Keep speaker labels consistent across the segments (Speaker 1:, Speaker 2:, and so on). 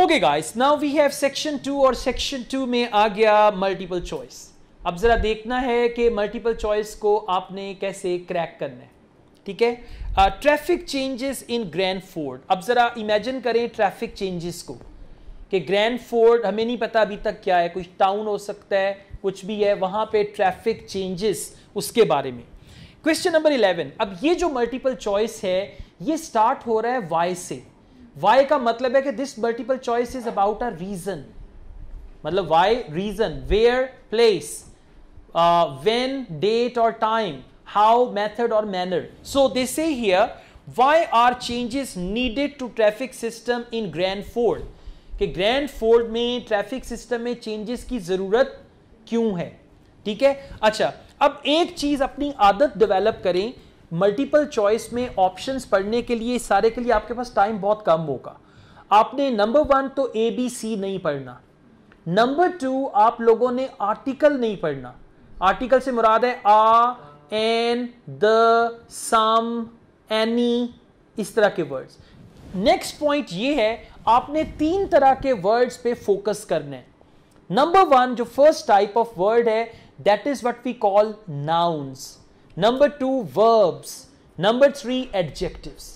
Speaker 1: Okay guys now we have section two और section two में आ गया मल्टीपल चॉइस अब जरा देखना है कि मल्टीपल चॉइस को आपने कैसे क्रैक करना है ठीक है traffic changes in Grand Ford अब जरा इमेजिन करें ट्रैफिक चेंजेस को कि ग्रैंड फोर्ड हमें नहीं पता अभी तक क्या है कुछ टाउन हो सकता है कुछ भी है वहाँ पे ट्रैफिक चेंजेस उसके बारे में क्वेश्चन नंबर इलेवन अब ये जो मल्टीपल चॉइस है ये स्टार्ट हो रहा है वाई से वाई का मतलब है कि this multiple choice is about a reason मतलब why reason where place when date और टाइम हाउ मेथड और manner so they say here why are changes needed to traffic system in Grand Ford कि Grand Ford में traffic system में changes की ज़रूरत क्यों है ठीक है अच्छा अब एक चीज़ अपनी आदत डेवलप करें मल्टीपल चॉइस में ऑप्शंस पढ़ने के लिए सारे के लिए आपके पास टाइम बहुत कम होगा आपने नंबर वन तो ए बी सी नहीं पढ़ना नंबर टू आप लोगों ने आर्टिकल नहीं पढ़ना आर्टिकल से मुराद है a an the some any इस तरह के वर्ड्स नेक्स्ट पॉइंट ये है आपने तीन तरह के वर्ड्स पे फोकस करने नंबर वन जो फर्स्ट टाइप ऑफ वर्ड है that is what we call nouns number two verbs number three adjectives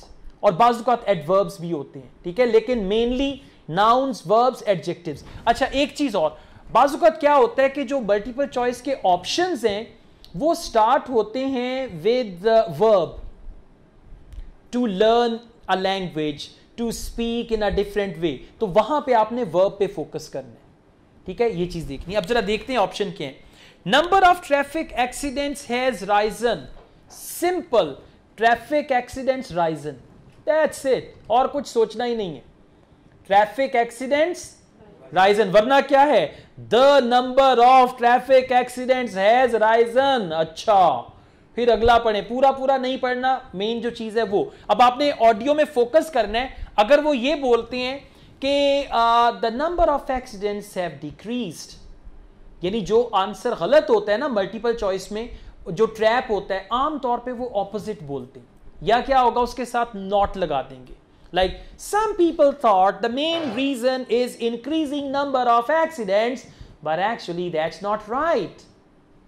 Speaker 1: और बाजुकात तो एडवर्ब्स भी होते हैं ठीक है लेकिन मेनली नाउन्स वर्ब्स एडजेक्टिव्स अच्छा एक चीज और बाजुकात तो क्या होता है कि जो मल्टीपल चॉइस के ऑप्शन हैं वो स्टार्ट होते हैं with verb to learn a language to speak in a different way तो वहां पे आपने वर्ब पे फोकस करना है ठीक है ये चीज देखनी है अब जरा देखते हैं ऑप्शन क्या है number of traffic accidents has risen simple traffic accidents risen that's it और कुछ सोचना ही नहीं है ट्रैफिक एक्सीडेंट्स राइजन वरना क्या है the number of traffic accidents has risen अच्छा फिर अगला पढ़े पूरा पूरा नहीं पढ़ना मेन जो चीज है वो अब आपने ऑडियो में फोकस करना है अगर वो ये बोलते हैं कि the number of accidents have decreased यानी जो आंसर गलत होता है ना मल्टीपल चॉइस में जो ट्रैप होता है आमतौर पे वो ऑपोजिट बोलते हैं या क्या होगा उसके साथ नॉट लगा देंगे like some people thought the main reason is increasing number of accidents but actually that's not right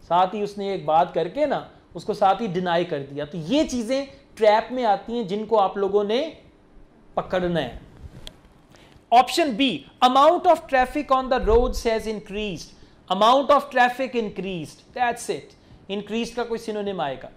Speaker 1: साथ ही उसने एक बात करके ना उसको साथ ही डिनाई कर दिया तो ये चीजें ट्रैप में आती हैं जिनको आप लोगों ने पकड़ना है option B amount of traffic on the road has increased amount of traffic increase that's it increase का कोई सिनोनिम आएगा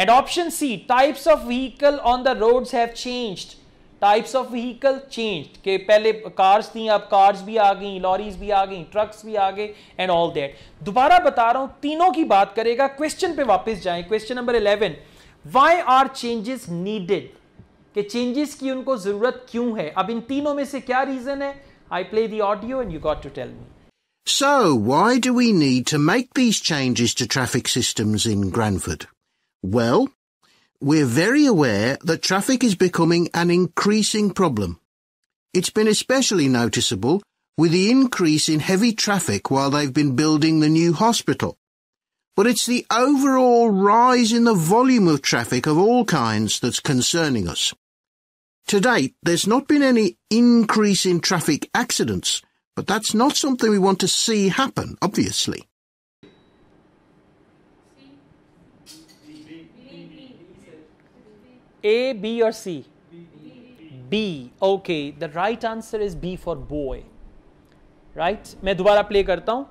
Speaker 1: and option C types of vehicle on the road have changed types of vehicle change के पहले cars थी अब cars भी आ गई lorries भी आ गई ट्रक्स भी आ गए एंड ऑल दैट दोबारा बता रहा हूं तीनों की बात करेगा क्वेश्चन पे वापस जाए question number eleven why are changes needed के चेंजेस की उनको जरूरत क्यों है अब इन तीनों में से क्या रीजन है I play the audio and you got to tell me
Speaker 2: So, why do we need to make these changes to traffic systems in Granford? Well, we're very aware that traffic is becoming an increasing problem. It's been especially noticeable with the increase in heavy traffic while they've been building the new hospital. But it's the overall rise in the volume of traffic of all kinds that's concerning us. To date, there's not been any increase in traffic accidents, but that's not something we want to see happen, obviously.
Speaker 1: A, B or C? B. Okay, the right answer is B for boy. Right? मैं दोबारा play करता हूँ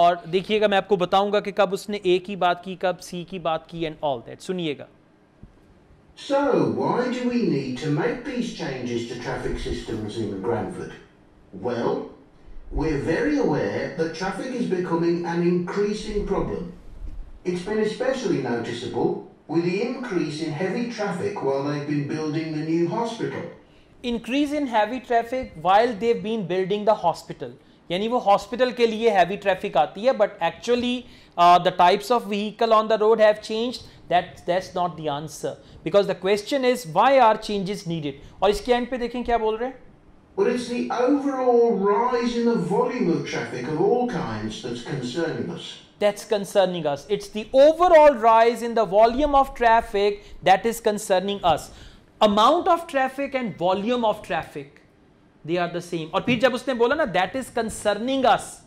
Speaker 1: और देखिएगा मैं आपको बताऊंगा कि कब उसने A की बात की कब C की बात की and all that. सुनिएगा
Speaker 2: So, why do we need to make these changes to traffic systems in Granford? Well, we're very aware that traffic is becoming an increasing problem. It's been especially noticeable with the increase in heavy traffic while they've been building the new hospital.
Speaker 1: Increase in heavy traffic while they've been building the hospital. यानी वो hospital के लिए heavy traffic आती है but actually the types of vehicle on the road have changed that that's not the answer because the question is why are changes needed और इसके and पे देखें क्या बोल रहे हैं
Speaker 2: but it's the overall rise in the volume of traffic of all kinds that's concerning us.
Speaker 1: That's concerning us. It's the overall rise in the volume of traffic that is concerning us. Amount of traffic and volume of traffic, they are the same. Or, फिर जब उसने बोला ना that is concerning us,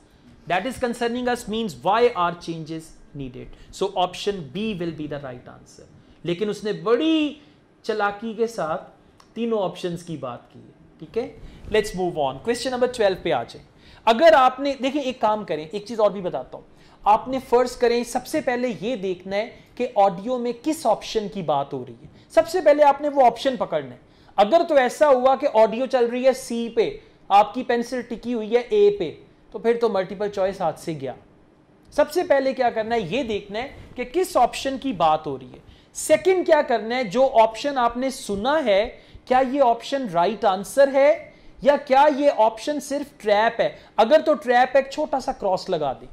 Speaker 1: that is concerning us means why are changes needed. So option B will be the right answer. लेकिन उसने बड़ी चलाकी के साथ तीनों options की बात की है ठीक है let's move on question number twelve पे आ जाए अगर आपने देखिए एक काम करें एक चीज और भी बताता हूं आपने फर्ज करें सबसे पहले यह देखना है कि ऑडियो में किस ऑप्शन की बात हो रही है सबसे पहले आपने वो ऑप्शन पकड़ना है अगर तो ऐसा हुआ कि ऑडियो चल रही है सी पे आपकी पेंसिल टिकी हुई है ए पे तो फिर तो मल्टीपल चॉइस हाथ से गया सबसे पहले क्या करना है यह देखना है कि किस ऑप्शन की बात हो रही है सेकंड क्या करना है जो ऑप्शन आपने सुना है क्या ये ऑप्शन राइट आंसर है या क्या ये ऑप्शन सिर्फ ट्रैप है अगर तो ट्रैप है छोटा सा क्रॉस लगा दें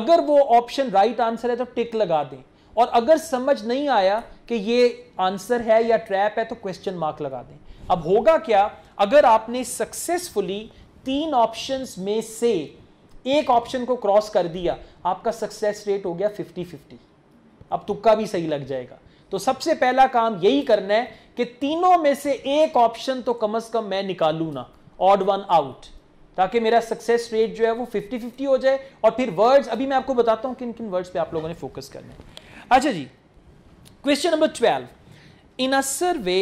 Speaker 1: अगर वो ऑप्शन राइट आंसर है तो टिक लगा दें और अगर समझ नहीं आया कि ये आंसर है या ट्रैप है तो क्वेश्चन मार्क लगा दें अब होगा क्या अगर आपने सक्सेसफुली तीन ऑप्शंस में से एक ऑप्शन को क्रॉस कर दिया आपका सक्सेस रेट हो गया 50-50 अब तुक्का भी सही लग जाएगा तो सबसे पहला काम यही करना है कि तीनों में से एक ऑप्शन तो कम से कम मैं निकालू ना ऑड वन आउट ताकि मेरा सक्सेस रेट जो है वो 50 50 हो जाए और फिर वर्ड्स अभी मैं आपको बताता हूं किन किन वर्ड्स पे आप लोगों ने फोकस करना है अच्छा जी question number twelve in a survey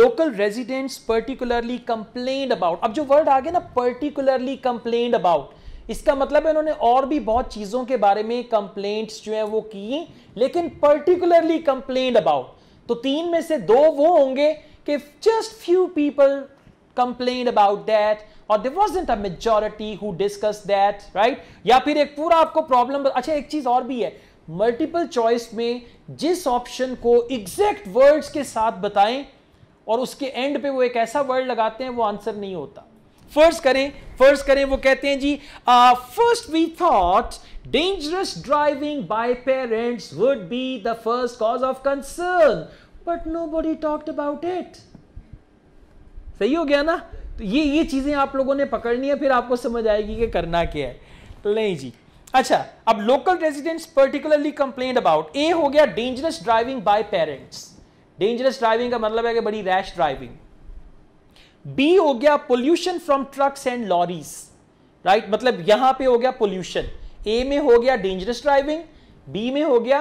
Speaker 1: local residents particularly complain about अब जो वर्ड आ गया ना पर्टिकुलरली कंप्लेन अबाउट इसका मतलब है उन्होंने और भी बहुत चीज़ों के बारे में कंप्लेंट्स जो है वो की लेकिन पर्टिकुलरली कंप्लेन अबाउट तो तीन में से दो वो होंगे कि just few people complain about that और they was a majority who discuss that right या फिर एक पूरा आपको प्रॉब्लम अच्छा एक चीज और भी है मल्टीपल चॉइस में जिस ऑप्शन को एग्जैक्ट वर्ड्स के साथ बताएं और उसके एंड पे वो एक ऐसा वर्ड लगाते हैं वो आंसर नहीं होता फर्ज करें फर्ज करें वो कहते हैं जी first we thought dangerous driving by parents would be the first cause of concern but nobody talked about it सही हो गया ना तो ये ये चीजें आप लोगों ने पकड़नी है फिर आपको समझ आएगी कि करना क्या है तो नहीं जी अच्छा अब local residents particularly complain about A हो गया dangerous driving by parents dangerous driving का मतलब है कि बड़ी रैश ड्राइविंग बी हो गया pollution from trucks and lorries right मतलब यहां पे हो गया पोल्यूशन ए में हो गया डेंजरस ड्राइविंग बी में हो गया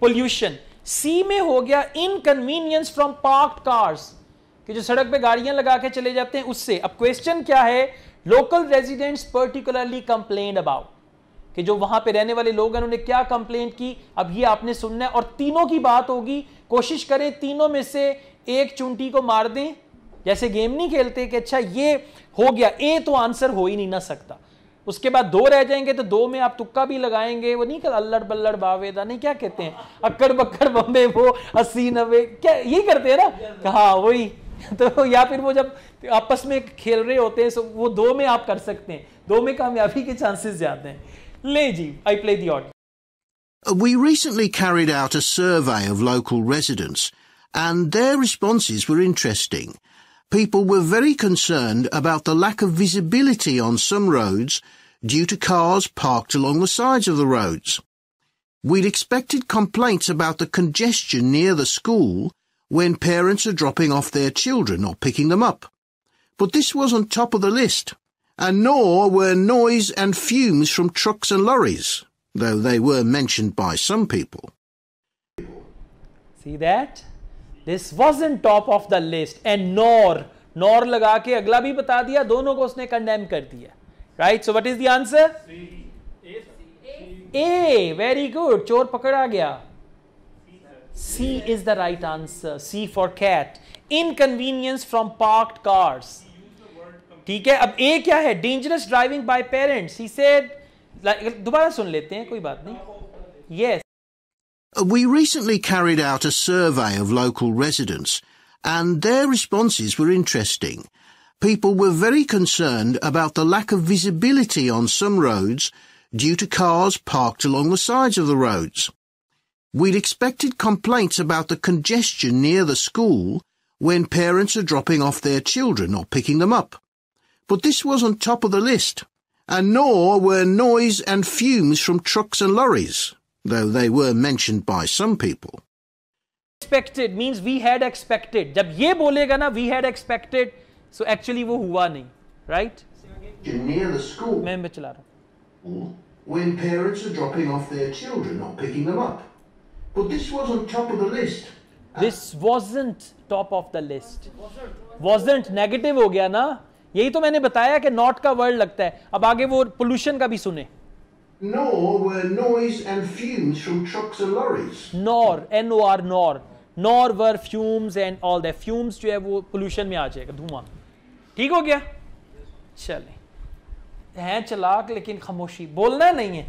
Speaker 1: पोल्यूशन सी में हो गया इनकन्वीनियंस फ्रॉम पार्क कार्स कि जो सड़क पे गाड़ियां लगा के चले जाते हैं उससे अब क्वेश्चन क्या है local residents particularly complain about कि जो वहां पे रहने वाले लोग हैं उन्होंने क्या कंप्लेन की अब ये आपने सुनना है और तीनों की बात होगी कोशिश करें तीनों में से एक चुंटी को मार दें जैसे गेम नहीं खेलते कि अच्छा ये हो गया ए तो आंसर हो ही नहीं ना सकता उसके बाद दो रह जाएंगे तो दो में आप तुक्का भी लगाएंगे वो नहीं कर अल्लड़ बल्लड़ बावेदा नहीं क्या कहते हैं अक्कड़ बक्कड़ बम्बे वो अस्सी नब्बे क्या यही करते हैं ना हाँ वही तो या फिर वो जब आपस में खेल रहे होते हैं वो दो में आप कर सकते हैं दो में कामयाबी के चांसेस ज्यादा हैं ले जी I play the out
Speaker 2: We recently carried out a survey of local residents, and their responses were interesting. people were very concerned about the lack of visibility on some roads due to cars parked along the sides of the roads. We'd expected complaints about the congestion near the school when parents are dropping off their children or picking them up. But this was on top of the list, and nor were noise and fumes from trucks and lorries, though they were mentioned by some people.
Speaker 1: See that? This was in top of the list and nor nor लगा के अगला भी बता दिया दोनों को उसने condemn कर दिया right so what is the answer A very good चोर पकड़ा गया C is the right answer C for cat inconvenience from park cars ठीक है अब ए क्या है डेंजरस ड्राइविंग बाय पेरेंट्स ही से दोबारा सुन लेते हैं कोई बात नहीं
Speaker 2: yes yes. Uh, we recently carried out a survey of local residents, and their responses were interesting. People were very concerned about the lack of visibility on some roads due to cars parked along the sides of the roads. We'd expected complaints about the congestion near the school when parents are dropping off their children or picking them up. But this wasn't top of the list, and nor were noise and fumes from trucks and lorries though they were mentioned by some people.
Speaker 1: Expected means we had expected. जब ये बोलेगा ना we had expected, so actually वो हुआ नहीं, right?
Speaker 2: Near the school. मैं मैं चला रहा हूँ. Hmm. When parents are dropping off their children, not picking them up. But this was on top of the list. This wasn't
Speaker 1: top of the list. Wasn't negative हो गया ना? यही तो मैंने बताया कि not का word लगता है अब आगे वो pollution का भी सुने
Speaker 2: Nor were noise and fumes from trucks and lorries. Nor,
Speaker 1: N-O-R, nor. Nor were fumes and all the fumes जो है वो pollution में आ जाएगा धुआं ठीक हो गया चलें हैं चलाक लेकिन खामोशी बोलना नहीं है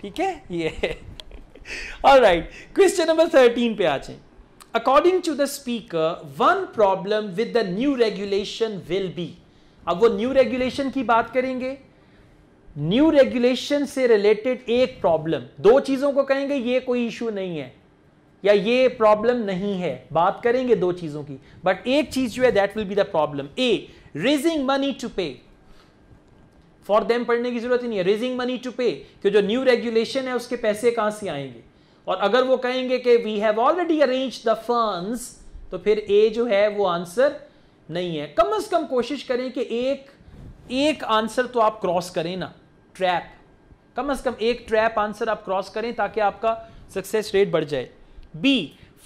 Speaker 1: ठीक है ये all right question number thirteen पे आ जाए according to the speaker one problem with the new regulation will be अब वो न्यू रेगुलेशन की बात करेंगे न्यू रेगुलेशन से रिलेटेड एक प्रॉब्लम दो चीजों को कहेंगे ये कोई इशू नहीं है या ये प्रॉब्लम नहीं है बात करेंगे दो चीजों की बट एक चीज जो है that will be the problem A raising money to pay for them पढ़ने की जरूरत ही नहीं है रेजिंग मनी टू पे कि जो न्यू रेगुलेशन है उसके पैसे कहां से आएंगे और अगर वो कहेंगे कि we have already arrange the funds तो फिर ए जो है वो आंसर नहीं है कम अज कम कोशिश करें कि एक एक आंसर तो आप क्रॉस करें ना ट्रैप कम से कम एक ट्रैप आंसर आप क्रॉस करें ताकि आपका सक्सेस रेट बढ़ जाए B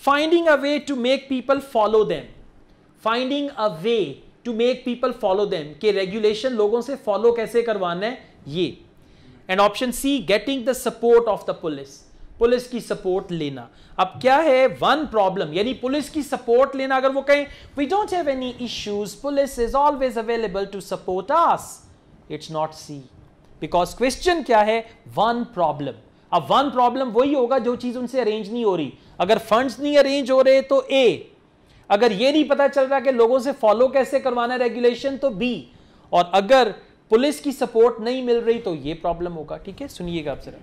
Speaker 1: finding a way to make people follow them finding a way to make people follow them के रेगुलेशन लोगों से फॉलो कैसे करवाना है ये and option C getting the support of the police police की सपोर्ट लेना अब क्या है वन प्रॉब्लम यानी पुलिस की सपोर्ट लेना अगर वो कहें we don't have any issues police is always available to support us it's not C because question क्या है वन प्रॉब्लम अब वन प्रॉब्लम वही होगा जो चीज उनसे अरेंज नहीं हो रही अगर फंड्स नहीं अरेंज हो रहे तो ए अगर ये नहीं पता चल रहा कि लोगों से फॉलो कैसे करवाना रेगुलेशन तो बी और अगर पुलिस की सपोर्ट नहीं मिल रही तो ये प्रॉब्लम होगा ठीक है सुनिएगा आप जरा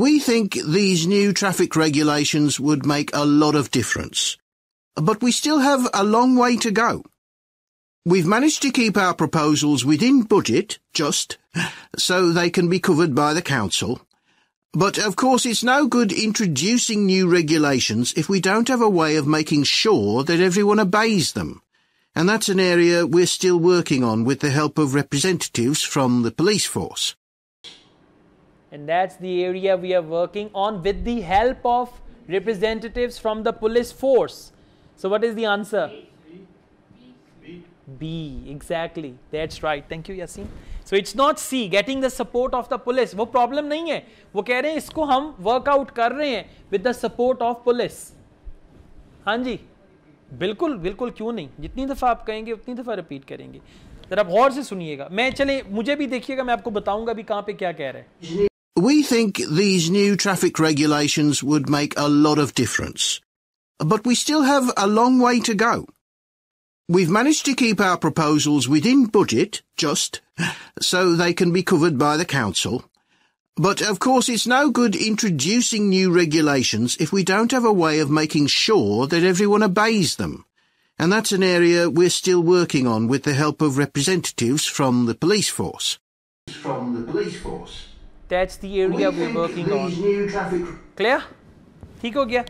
Speaker 2: We think these new traffic regulations would make a lot of difference. But we still have a long way to go. We've managed to keep our proposals within budget, just, so they can be covered by the Council. But of course it's no good introducing new regulations if we don't have a way of making sure that everyone obeys them. And that's an area we're still working on with the help of representatives from the police force.
Speaker 1: And that's the area we are working on with the help of representatives from the police force. So what is the answer? B exactly that's right thank you Yasin so it's not C getting the support of the police वो problem नहीं है वो कह रहे हैं इसको हम work out कर रहे हैं with the support of police हाँ जी बिल्कुल बिल्कुल क्यों नहीं जितनी दफ़ा आप कहेंगे उतनी दफ़ा रिपीट करेंगे जरा गौर से सुनिएगा मैं चले मुझे भी देखिएगा मैं आपको बताऊंगा भी कहाँ पे क्या कह रहे
Speaker 2: है We think these new traffic regulations would make a lot of difference. But we still have a long way to go. We've managed to keep our proposals within budget, just, so they can be covered by the Council. But of course it's no good introducing new regulations if we don't have a way of making sure that everyone obeys them. And that's an area we're still working on with the help of representatives from the police force.
Speaker 1: From the police force. That's the area we are working on. New traffic... Clear?